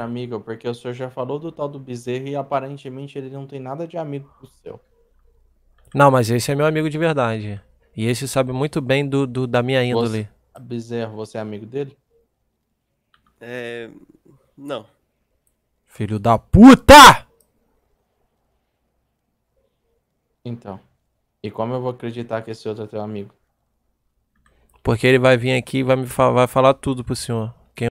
amigo, porque o senhor já falou do tal do bezerro e aparentemente ele não tem nada de amigo pro seu. Não, mas esse é meu amigo de verdade. E esse sabe muito bem do, do da minha índole. Você, bezerro, você é amigo dele? É. Não. Filho da puta! Então. E como eu vou acreditar que esse outro é teu amigo? Porque ele vai vir aqui e vai me fa vai falar tudo pro senhor.